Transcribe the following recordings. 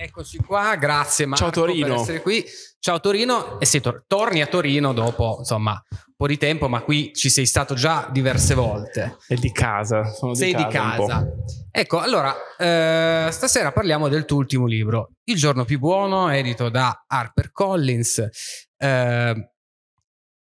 Eccoci qua, grazie Marco Ciao Torino. per essere qui. Ciao Torino e se tor- torni a Torino dopo insomma un po' di tempo, ma qui ci sei stato già diverse volte. È di casa, sono di sei casa. Di casa. Ecco, allora eh, stasera parliamo del tuo ultimo libro, Il giorno più buono, edito da HarperCollins. Eh,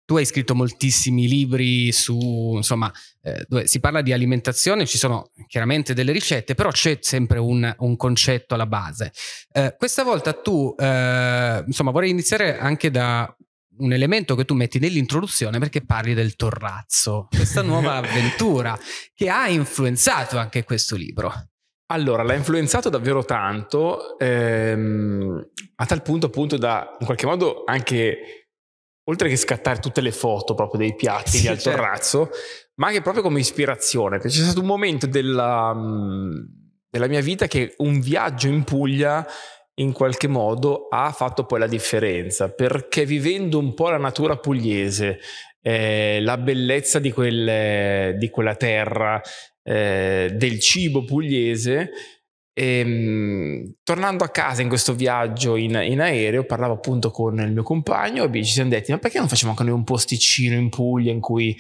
tu hai scritto moltissimi libri su, insomma, eh, dove si parla di alimentazione, ci sono chiaramente delle ricette, però c'è sempre un, un concetto alla base. Eh, questa volta tu, eh, insomma, vorrei iniziare anche da un elemento che tu metti nell'introduzione perché parli del torrazzo, questa nuova avventura che ha influenzato anche questo libro. Allora, l'ha influenzato davvero tanto, ehm, a tal punto appunto da in qualche modo anche oltre che scattare tutte le foto proprio dei piatti sì, di Alto certo. Razzo, ma anche proprio come ispirazione, perché c'è stato un momento della, della mia vita che un viaggio in Puglia in qualche modo ha fatto poi la differenza, perché vivendo un po' la natura pugliese, eh, la bellezza di, quel, di quella terra, eh, del cibo pugliese, e, ehm, tornando a casa in questo viaggio in, in, aereo, parlavo appunto con il mio compagno e ci siamo detti: Ma perché non facciamo anche noi un posticino in Puglia in cui.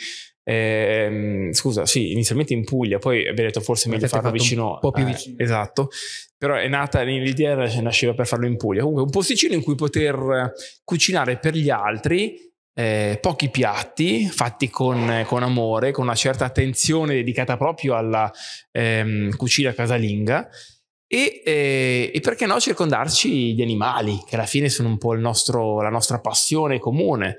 Ehm, scusa, sì, inizialmente in Puglia, poi abbiamo detto forse meglio farlo vicino. Un po' più eh, vicino. esatto. Però è nata l'idea, nasceva per farlo in Puglia. Comunque, un posticino in cui poter cucinare per gli altri eh, pochi piatti fatti con, con, amore, con una certa attenzione dedicata proprio alla ehm, cucina casalinga e, eh, e, perché no circondarci gli animali, che alla fine sono un po' nostro, la nostra passione comune.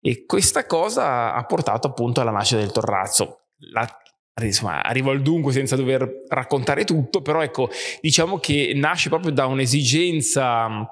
E questa cosa ha portato appunto alla nascita del torrazzo. La, insomma, arrivo al dunque senza dover raccontare tutto, però ecco, diciamo che nasce proprio da un'esigenza mm,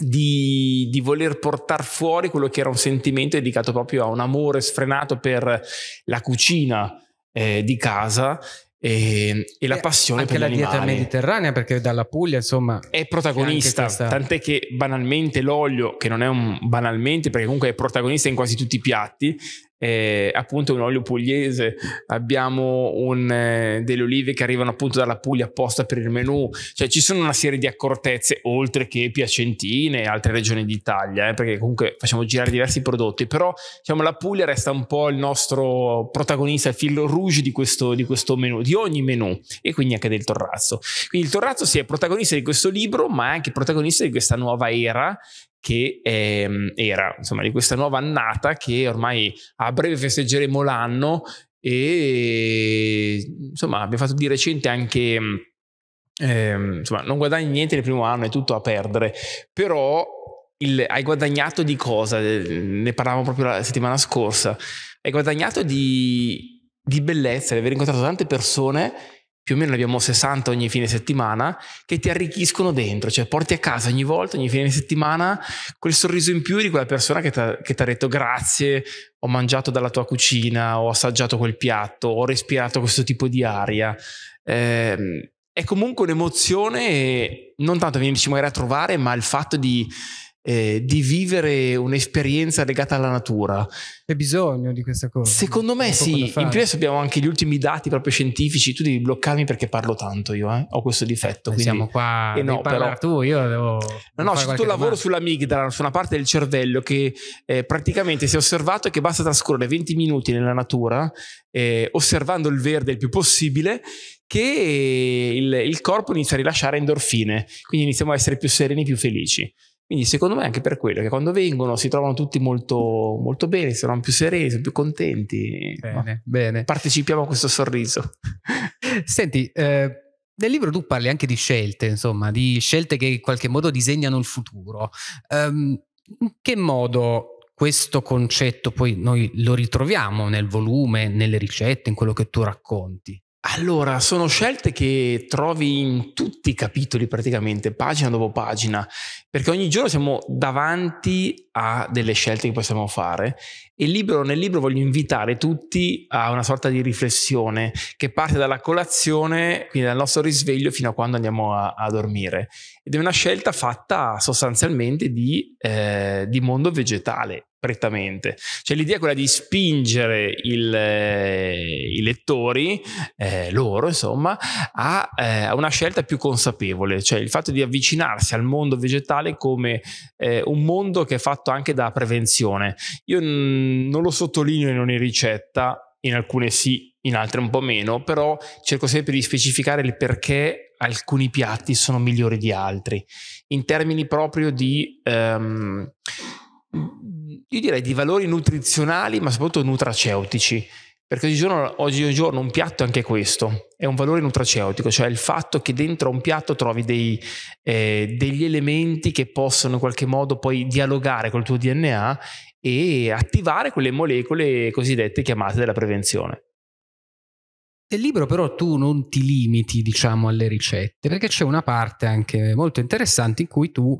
di, di, voler portare fuori quello che era un sentimento dedicato proprio a un amore sfrenato per la cucina eh, di casa e, ehm, e la eh, passione anche per la dieta mediterranea perché dalla Puglia insomma è protagonista è questa... tant'è che banalmente l'olio che non è un banalmente perché comunque è protagonista in quasi tutti i piatti eh, appunto un olio pugliese, abbiamo un, eh, delle olive che arrivano appunto dalla Puglia apposta per il menù, cioè ci sono una serie di accortezze oltre che piacentine e altre regioni d'Italia, eh, perché comunque facciamo girare diversi prodotti, però diciamo, la Puglia resta un po' il nostro protagonista, il filo rouge di questo, di questo menù, di ogni menù e quindi anche del torrazzo. Quindi il torrazzo si sì, è protagonista di questo libro, ma è anche protagonista di questa nuova era che ehm, era insomma di questa nuova annata che ormai a breve festeggeremo l'anno e insomma abbiamo fatto di recente anche ehm, insomma non guadagni niente nel primo anno è tutto a perdere però il, hai guadagnato di cosa ne parlavamo proprio la settimana scorsa hai guadagnato di, di bellezza di aver incontrato tante persone più o meno ne abbiamo 60 ogni fine settimana, che ti arricchiscono dentro, cioè porti a casa ogni volta, ogni fine settimana, quel sorriso in più di quella persona che ti ha detto grazie, ho mangiato dalla tua cucina, ho assaggiato quel piatto, ho respirato questo tipo di aria. Eh, è comunque un'emozione, non tanto venirci magari a trovare, ma il fatto di eh, di vivere un'esperienza legata alla natura. C'è bisogno di questa cosa. Secondo me sì, in più adesso abbiamo anche gli ultimi dati proprio scientifici, tu devi bloccarmi perché parlo tanto io, eh? ho questo difetto. Eh, quindi... Siamo qua, e eh no, però... tu, io devo... No, no, c'è tutto il lavoro sull'amigdala, su una parte del cervello che eh, praticamente si è osservato che basta trascorrere 20 minuti nella natura, eh, osservando il verde il più possibile, che il, il corpo inizia a rilasciare endorfine, quindi iniziamo a essere più sereni, più felici. Quindi secondo me è anche per quello, che quando vengono si trovano tutti molto, molto bene, si trovano più sereni, più contenti. Bene, no? bene. Partecipiamo a questo sorriso. Senti, eh, nel libro tu parli anche di scelte, insomma, di scelte che in qualche modo disegnano il futuro. Um, in che modo questo concetto poi noi lo ritroviamo nel volume, nelle ricette, in quello che tu racconti? Allora, sono scelte che trovi in tutti i capitoli praticamente, pagina dopo pagina, perché ogni giorno siamo davanti a delle scelte che possiamo fare e libro, nel libro voglio invitare tutti a una sorta di riflessione che parte dalla colazione, quindi dal nostro risveglio fino a quando andiamo a, a dormire. Ed è una scelta fatta sostanzialmente di, eh, di mondo vegetale prettamente. Cioè l'idea è quella di spingere il, eh, i lettori, eh, loro insomma, a, eh, a, una scelta più consapevole, cioè il fatto di avvicinarsi al mondo vegetale come eh, un mondo che è fatto anche da prevenzione. Io n- non lo sottolineo in ogni ricetta, in alcune sì, in altre un po' meno, però cerco sempre di specificare il perché alcuni piatti sono migliori di altri, in termini proprio di... Um, io direi di valori nutrizionali, ma soprattutto nutraceutici. Perché oggigiorno, oggigiorno un piatto è anche questo, è un valore nutraceutico, cioè il fatto che dentro un piatto trovi dei, eh, degli elementi che possono in qualche modo poi dialogare col tuo DNA e attivare quelle molecole cosiddette chiamate della prevenzione. Nel libro però tu non ti limiti, diciamo, alle ricette, perché c'è una parte anche molto interessante in cui tu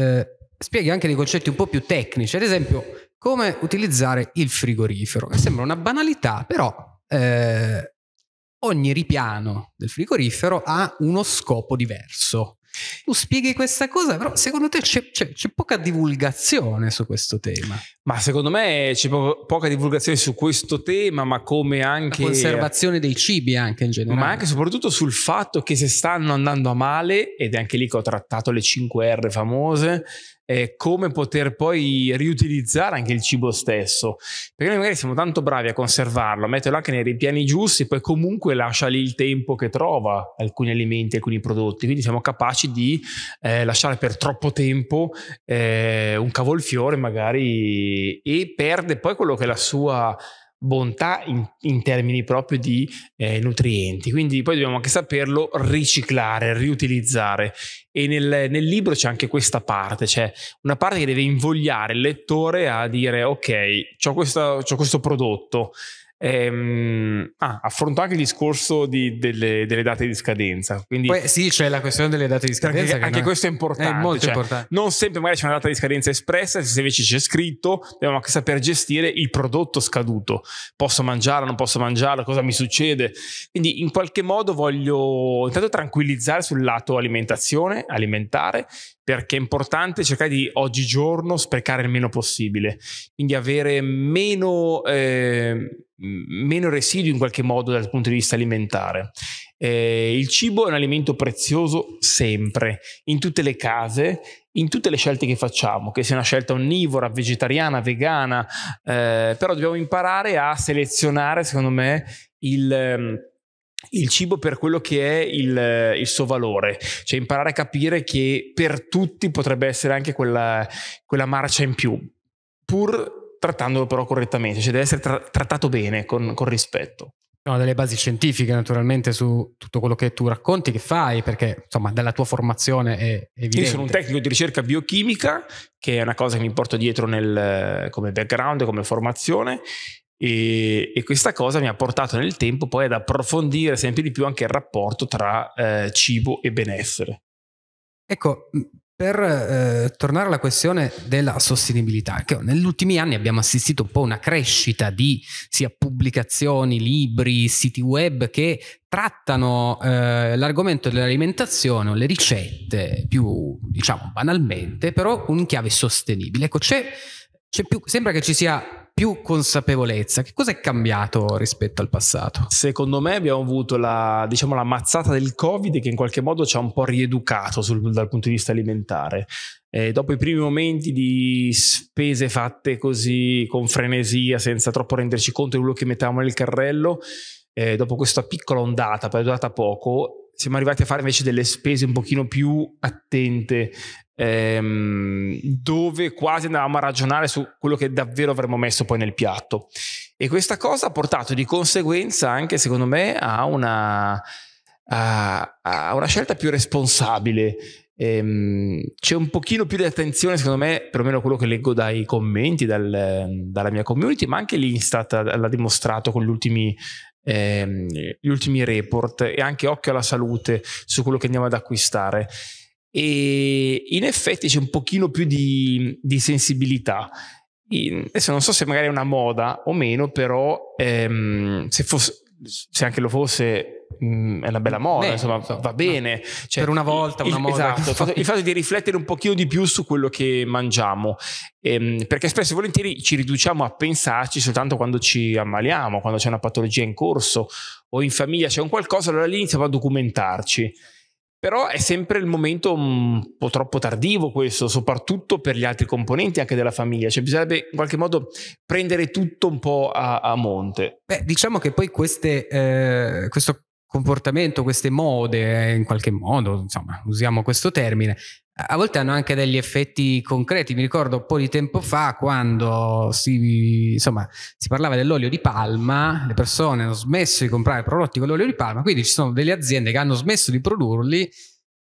eh, spieghi anche dei concetti un po' più tecnici, ad esempio come utilizzare il frigorifero, che sembra una banalità, però eh, ogni ripiano del frigorifero ha uno scopo diverso. Tu spieghi questa cosa, però secondo te c'è, c'è, c'è poca divulgazione su questo tema. Ma secondo me c'è po- poca divulgazione su questo tema, ma come anche... La conservazione dei cibi anche in generale. Ma anche e soprattutto sul fatto che se stanno andando a male, ed è anche lì che ho trattato le 5 R famose, eh, come poter poi riutilizzare anche il cibo stesso. Perché noi magari siamo tanto bravi a conservarlo, metterlo anche nei ripiani giusti, poi comunque lascia lì il tempo che trova alcuni alimenti, alcuni prodotti. Quindi siamo capaci di eh, lasciare per troppo tempo eh, un cavolfiore magari e perde poi quello che è la sua bontà in, in, termini proprio di eh, nutrienti. Quindi poi dobbiamo anche saperlo riciclare, riutilizzare. E nel, nel, libro c'è anche questa parte, cioè una parte che deve invogliare il lettore a dire ok, ho questo prodotto, Ehm, ah, affronto anche il discorso di, delle, delle, date di scadenza. Quindi, Poi, sì, c'è la questione delle date di scadenza. Anche, anche no? questo è importante. È molto cioè, importante. Non sempre magari c'è una data di scadenza espressa, se invece c'è scritto, dobbiamo anche saper gestire il prodotto scaduto. Posso mangiarlo, non posso mangiarlo, cosa mi succede? Quindi in qualche modo voglio intanto tranquillizzare sul lato alimentazione, alimentare perché è importante cercare di oggigiorno sprecare il meno possibile, quindi avere meno, eh, meno residui in qualche modo dal punto di vista alimentare. Eh, il cibo è un alimento prezioso sempre, in tutte le case, in tutte le scelte che facciamo, che sia una scelta onnivora, vegetariana, vegana, eh, però dobbiamo imparare a selezionare, secondo me, il ehm, il cibo per quello che è il, eh, il, suo valore, cioè imparare a capire che per tutti potrebbe essere anche quella, quella marcia in più, pur trattandolo però correttamente, cioè deve essere tra- trattato bene, con, con rispetto. No, delle basi scientifiche naturalmente su tutto quello che tu racconti, che fai, perché insomma dalla tua formazione è evidente. Io sono un tecnico di ricerca biochimica, che è una cosa che mi porto dietro nel, come background, come formazione, e, e, questa cosa mi ha portato nel tempo poi ad approfondire sempre di più anche il rapporto tra eh, cibo e benessere. Ecco, per eh, tornare alla questione della sostenibilità, che negli ultimi anni abbiamo assistito un po' a una crescita di sia pubblicazioni, libri, siti web che trattano eh, l'argomento dell'alimentazione o le ricette più, diciamo, banalmente, però in chiave sostenibile. Ecco, c'è, c'è più, sembra che ci sia più consapevolezza. Che cosa è cambiato rispetto al passato? Secondo me abbiamo avuto la, diciamo, la mazzata del Covid che in qualche modo ci ha un po' rieducato sul, dal punto di vista alimentare. Eh, dopo i primi momenti di spese fatte così con frenesia, senza troppo renderci conto di quello che mettavamo nel carrello, eh, dopo questa piccola ondata, è durata poco, siamo arrivati a fare invece delle spese un pochino più attente, ehm, dove quasi andavamo a ragionare su quello che davvero avremmo messo poi nel piatto. E questa cosa ha portato di conseguenza anche, secondo me, a una, a, a una scelta più responsabile ehm, c'è un pochino più di attenzione, secondo me, perlomeno quello che leggo dai commenti, dal, dalla mia community, ma anche l'Instat l'ha dimostrato con gli ultimi ehm, gli ultimi report e anche occhio alla salute su quello che andiamo ad acquistare. E in effetti c'è un pochino più di, di sensibilità. In, adesso non so se magari è una moda o meno, però ehm, se fosse se anche lo fosse mm, è una bella moda, Beh, insomma, so, va bene. Cioè, per una volta, una il, moda. Esatto, il fatto, il fatto di riflettere un pochino di più su quello che mangiamo, ehm, perché spesso e volentieri ci riduciamo a pensarci soltanto quando ci ammaliamo, quando c'è una patologia in corso o in famiglia c'è un qualcosa, allora lì iniziamo a documentarci. Però è sempre il momento un po' troppo tardivo questo, soprattutto per gli altri componenti anche della famiglia, cioè bisognerebbe in qualche modo prendere tutto un po' a, a monte. Beh, diciamo che poi queste, eh, questo comportamento, queste mode eh, in qualche modo, insomma, usiamo questo termine, a volte hanno anche degli effetti concreti. Mi ricordo un po' di tempo fa quando si, insomma, si parlava dell'olio di palma, le persone hanno smesso di comprare prodotti con l'olio di palma, quindi ci sono delle aziende che hanno smesso di produrli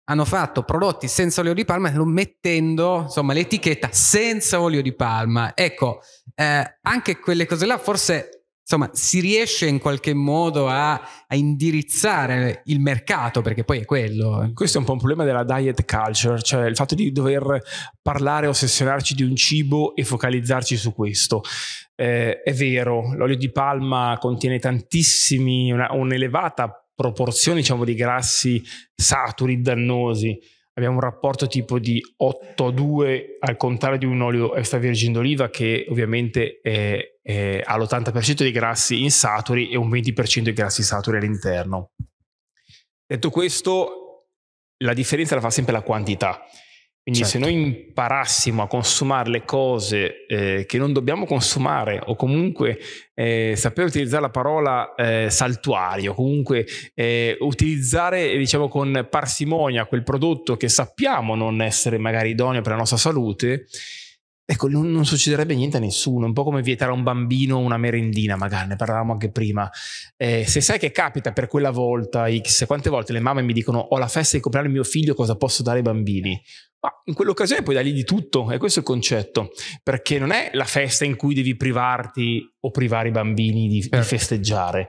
hanno fatto prodotti senza olio di palma mettendo insomma l'etichetta senza olio di palma ecco eh, anche quelle cose là forse insomma, si riesce in qualche modo a, a, indirizzare il mercato, perché poi è quello. Questo è un po' un problema della diet culture, cioè il fatto di dover parlare, ossessionarci di un cibo e focalizzarci su questo. Eh, è vero, l'olio di palma contiene tantissimi, una, un'elevata proporzione diciamo, di grassi saturi, dannosi, abbiamo un rapporto tipo di 8 a 2 al contrario di un olio extravergine d'oliva che ovviamente è, è, ha l'80% dei grassi insaturi e un 20% dei grassi saturi all'interno. Detto questo, la differenza la fa sempre la quantità. Quindi certo. se noi certo. imparassimo a consumare le cose eh, che non dobbiamo consumare o comunque eh, saper utilizzare la parola eh, saltuario, comunque eh, utilizzare diciamo con parsimonia quel prodotto che sappiamo non essere magari idoneo per la nostra salute, Ecco, non, non, succederebbe niente a nessuno, un po' come vietare a un bambino una merendina, magari ne parlavamo anche prima. Eh, se sai che capita per quella volta X, quante volte le mamme mi dicono ho la festa di comprare il mio figlio, cosa posso dare ai bambini? Ma in quell'occasione puoi dargli di tutto, e questo è il concetto, perché non è la festa in cui devi privarti o privare i bambini di, di certo. festeggiare,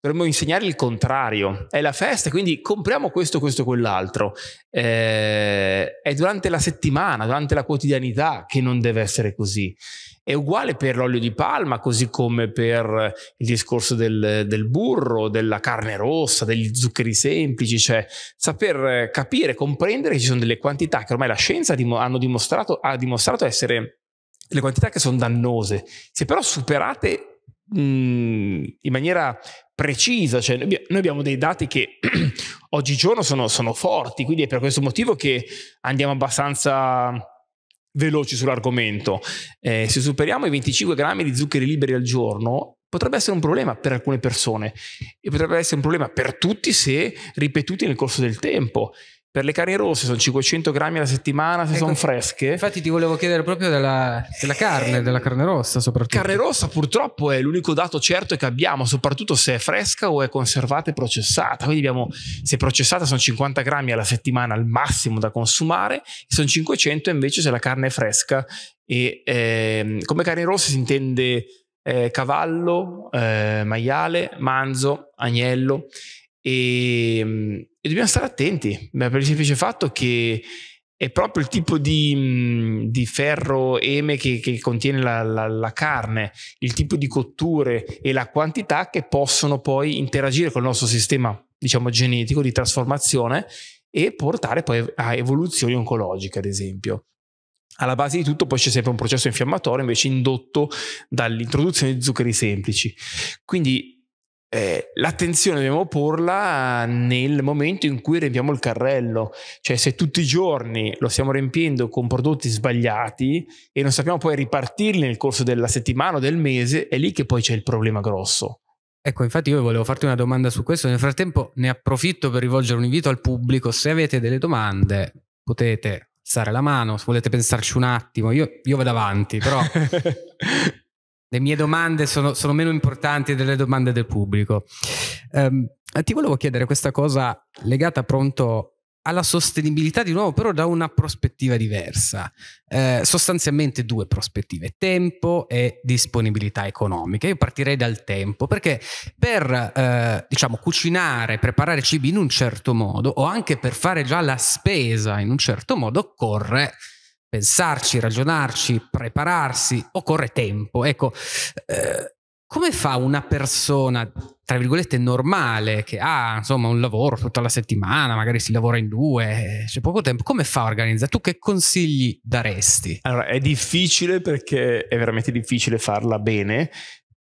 dovremmo insegnare il contrario. È la festa, quindi compriamo questo, questo, quell'altro. Eh, è durante la settimana, durante la quotidianità che non deve essere così. È uguale per l'olio di palma, così come per il discorso del, del burro, della carne rossa, degli zuccheri semplici, cioè saper capire, comprendere che ci sono delle quantità che ormai la scienza dimostrato, ha dimostrato essere le quantità che sono dannose. Se però superate mhmm, in maniera precisa, cioè noi abbiamo dei dati che oggigiorno sono, sono forti, quindi è per questo motivo che andiamo abbastanza veloci sull'argomento. Eh, se superiamo i 25 grammi di zuccheri liberi al giorno, potrebbe essere un problema per alcune persone e potrebbe essere un problema per tutti se ripetuti nel corso del tempo. Per le carni rosse sono 500 grammi alla settimana se ecco, sono fresche. Infatti ti volevo chiedere proprio della, della carne, eh, della carne rossa soprattutto. Carne rossa purtroppo è l'unico dato certo che abbiamo, soprattutto se è fresca o è conservata e processata. Quindi abbiamo, se processata sono 50 grammi alla settimana al massimo da consumare, sono 500 invece se la carne è fresca. E eh, come carne rossa si intende eh, cavallo, eh, maiale, manzo, agnello e, ehm, e dobbiamo stare attenti, per il semplice fatto che è proprio il tipo di, mhmm, di ferro eme che, che contiene la, la, la, carne, il tipo di cotture e la quantità che possono poi interagire con il nostro sistema, diciamo, genetico di trasformazione e portare poi a evoluzioni oncologiche, ad esempio. Alla base di tutto poi c'è sempre un processo infiammatorio invece indotto dall'introduzione di zuccheri semplici. Quindi eh, l'attenzione dobbiamo porla nel momento in cui riempiamo il carrello, cioè se tutti i giorni lo stiamo riempiendo con prodotti sbagliati e non sappiamo poi ripartirli nel corso della settimana o del mese, è lì che poi c'è il problema grosso. Ecco, infatti io volevo farti una domanda su questo, nel frattempo ne approfitto per rivolgere un invito al pubblico, se avete delle domande potete alzare la mano, se volete pensarci un attimo, io, io vado avanti, però Le mie domande sono, sono meno importanti delle domande del pubblico. Um, ti volevo chiedere questa cosa legata pronto alla sostenibilità di nuovo, però da una prospettiva diversa. Eh, sostanzialmente due prospettive, tempo e disponibilità economica. Io partirei dal tempo, perché per eh, diciamo, cucinare, preparare cibi in un certo modo o anche per fare già la spesa in un certo modo occorre pensarci, ragionarci, prepararsi, occorre tempo. Ecco, eh, come fa una persona, tra virgolette, normale, che ha insomma un lavoro tutta la settimana, magari si lavora in due, c'è poco tempo, come fa a organizzare? Tu che consigli daresti? Allora, è difficile perché è veramente difficile farla bene,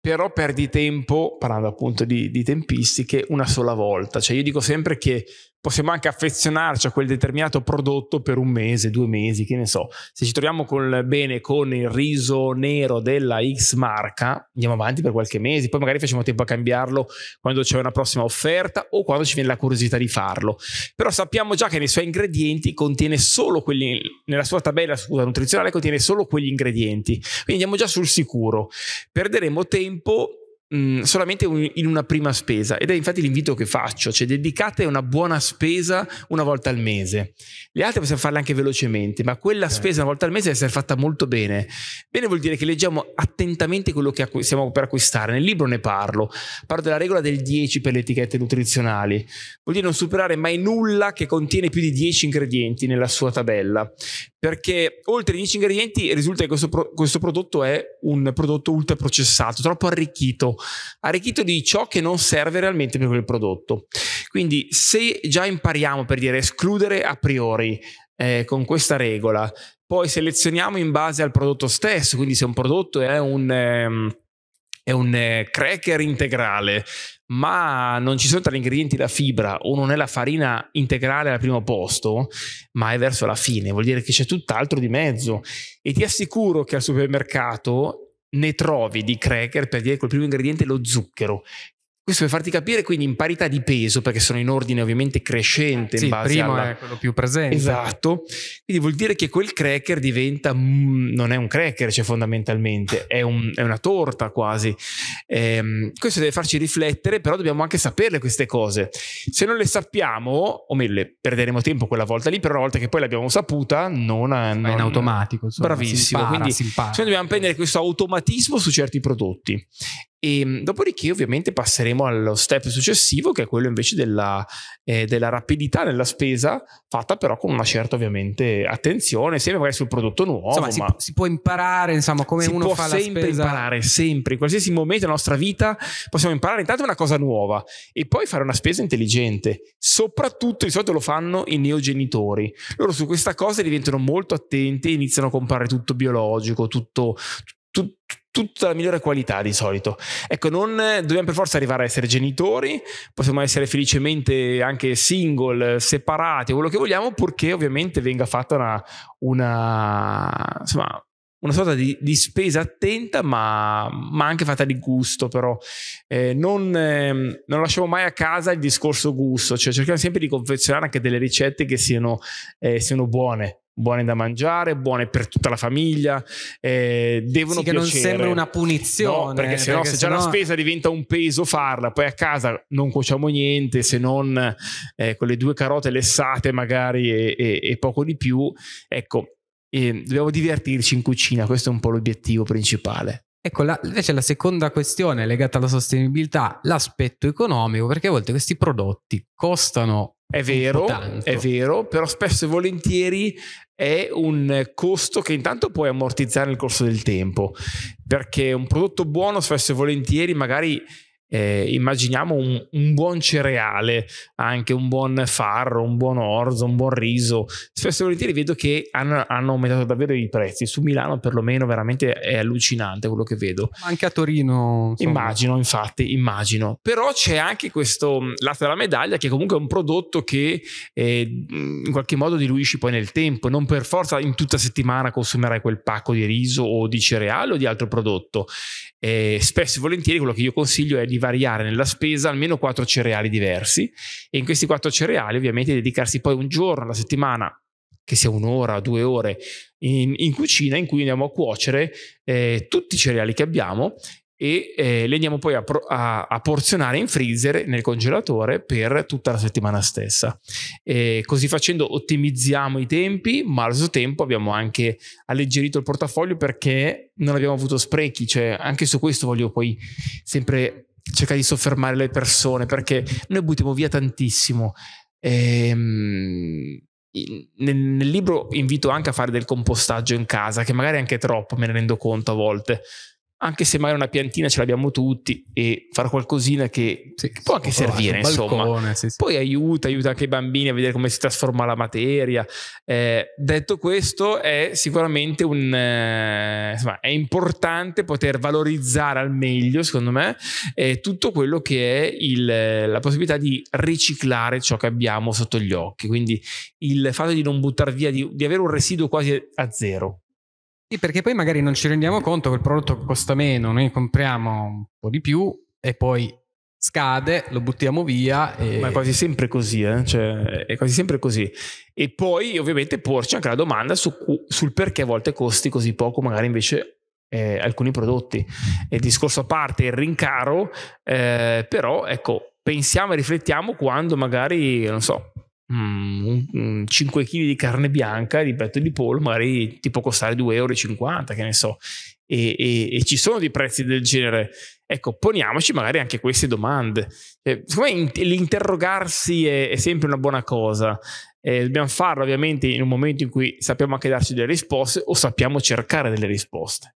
però perdi tempo, parlando appunto di, di tempistiche, una sola volta. Cioè io dico sempre che possiamo anche affezionarci a quel determinato prodotto per un mese, due mesi, che ne so. Se ci troviamo col, bene con il riso nero della X marca, andiamo avanti per qualche mese, poi magari facciamo tempo a cambiarlo quando c'è una prossima offerta o quando ci viene la curiosità di farlo. Però sappiamo già che nei suoi ingredienti contiene solo quelli, nella sua tabella scusa, nutrizionale contiene solo quegli ingredienti. Quindi andiamo già sul sicuro. Perderemo tempo Mm, solamente un, in una prima spesa ed è infatti l'invito che faccio, cioè dedicate una buona spesa una volta al mese. Le altre possiamo farle anche velocemente, ma quella certo. spesa una volta al mese deve essere fatta molto bene. Bene vuol dire che leggiamo attentamente quello che acqu- stiamo per acquistare, nel libro ne parlo, parlo della regola del 10 per le etichette nutrizionali, vuol dire non superare mai nulla che contiene più di 10 ingredienti nella sua tabella, perché oltre i 10 ingredienti risulta che questo, pro- questo prodotto è un prodotto ultraprocessato, troppo arricchito arricchito di ciò che non serve realmente per quel prodotto. Quindi se già impariamo per dire escludere a priori eh, con questa regola, poi selezioniamo in base al prodotto stesso, quindi se un prodotto è un... Ehm, è un eh, cracker integrale, ma non ci sono tra gli ingredienti la fibra o non è la farina integrale al primo posto, ma è verso la fine, vuol dire che c'è tutt'altro di mezzo. E ti assicuro che al supermercato ne trovi di cracker perché ecco il primo ingrediente è lo zucchero questo per farti capire, quindi in parità di peso, perché sono in ordine ovviamente crescente sì, in base il primo alla... è quello più presente. Esatto. Quindi vuol dire che quel cracker diventa non è un cracker, cioè fondamentalmente è, un, è una torta quasi. Ehm, questo deve farci riflettere, però dobbiamo anche saperle queste cose. Se non le sappiamo, o meglio, perderemo tempo quella volta lì, però una volta che poi l'abbiamo saputa, non, è non... in automatico, insomma, bravissimo. Impara, quindi impara. Cioè dobbiamo prendere questo automatismo su certi prodotti e, ehm, dopodiché ovviamente passeremo allo step successivo che è quello invece della, eh, della rapidità nella spesa fatta però con una certa ovviamente attenzione, sempre magari sul prodotto nuovo. Insomma, si, si, può imparare insomma come uno fa la spesa. Si sempre imparare, sempre, in qualsiasi momento della nostra vita possiamo imparare intanto una cosa nuova e poi fare una spesa intelligente. Soprattutto di solito lo fanno i neogenitori. Loro su questa cosa diventano molto attenti e iniziano a comprare tutto biologico, tutto, tutto tutta la migliore qualità di solito. Ecco, non dobbiamo per forza arrivare a essere genitori, possiamo essere felicemente anche single, separati, quello che vogliamo, purché ovviamente venga fatta una, una, insomma, una sorta di, di, spesa attenta, ma, ma, anche fatta di gusto, però. Eh, non, eh, non, lasciamo mai a casa il discorso gusto, cioè cerchiamo sempre di confezionare anche delle ricette che siano, eh, siano buone buone da mangiare, buone per tutta la famiglia, eh, devono sì, che piacere. non sembra una punizione. No, perché, se no, se sennò... già la spesa diventa un peso farla, poi a casa non cuociamo niente se non eh, quelle due carote lessate magari e, e, e poco di più, ecco, eh, dobbiamo divertirci in cucina, questo è un po' l'obiettivo principale. Ecco, la, invece la seconda questione legata alla sostenibilità, l'aspetto economico, perché a volte questi prodotti costano è vero, è vero, però spesso e volentieri è un costo che intanto puoi ammortizzare nel corso del tempo, perché un prodotto buono spesso e volentieri magari eh, immaginiamo un, un, buon cereale, anche un buon farro, un buon orzo, un buon riso. Spesso e volentieri vedo che hanno, hanno, aumentato davvero i prezzi. Su Milano, perlomeno, veramente è allucinante quello che vedo. Anche a Torino. Insomma. Immagino, infatti, immagino. Però c'è anche questo mm, lato della medaglia che comunque è un prodotto che eh, in qualche modo diluisci poi nel tempo. Non per forza in tutta settimana consumerai quel pacco di riso o di cereale o di altro prodotto. Eh, spesso e volentieri quello che io consiglio è di di variare nella spesa almeno quattro cereali diversi e in questi quattro cereali ovviamente dedicarsi poi un giorno alla settimana che sia un'ora, due ore in, in cucina in cui andiamo a cuocere eh, tutti i cereali che abbiamo e eh, li andiamo poi a, pro- a, a, porzionare in freezer nel congelatore per tutta la settimana stessa. E così facendo ottimizziamo i tempi, ma allo stesso tempo abbiamo anche alleggerito il portafoglio perché non abbiamo avuto sprechi, cioè anche su questo voglio poi sempre cercare di soffermare le persone perché noi buttiamo via tantissimo. Ehm, nel, nel libro invito anche a fare del compostaggio in casa, che magari è anche troppo, me ne rendo conto a volte anche se mai una piantina ce l'abbiamo tutti e fare qualcosina che, sì, che può anche servire, insomma. Balcone, sì, sì. Poi aiuta, aiuta anche i bambini a vedere come si trasforma la materia. Eh, detto questo, è sicuramente un... Eh, insomma, è importante poter valorizzare al meglio, secondo me, eh, tutto quello che è il, la possibilità di riciclare ciò che abbiamo sotto gli occhi. Quindi il fatto di non buttare via, di, di avere un residuo quasi a zero, sì, perché poi magari non ci rendiamo conto che il prodotto costa meno, noi compriamo un po' di più e poi scade, lo buttiamo via. E... Ma è quasi sempre così, eh? cioè, è quasi sempre così. E poi ovviamente porci anche la domanda su, sul perché a volte costi così poco, magari invece eh, alcuni prodotti. Il mm. discorso a parte, il rincaro, eh, però ecco, pensiamo e riflettiamo quando magari, non so, 5 mm, kg mm, di carne bianca di petto di pollo magari ti può costare 2,50 euro che ne so e, e, e, ci sono dei prezzi del genere ecco poniamoci magari anche queste domande eh, secondo me l'interrogarsi è, è, sempre una buona cosa eh, dobbiamo farlo ovviamente in un momento in cui sappiamo anche darci delle risposte o sappiamo cercare delle risposte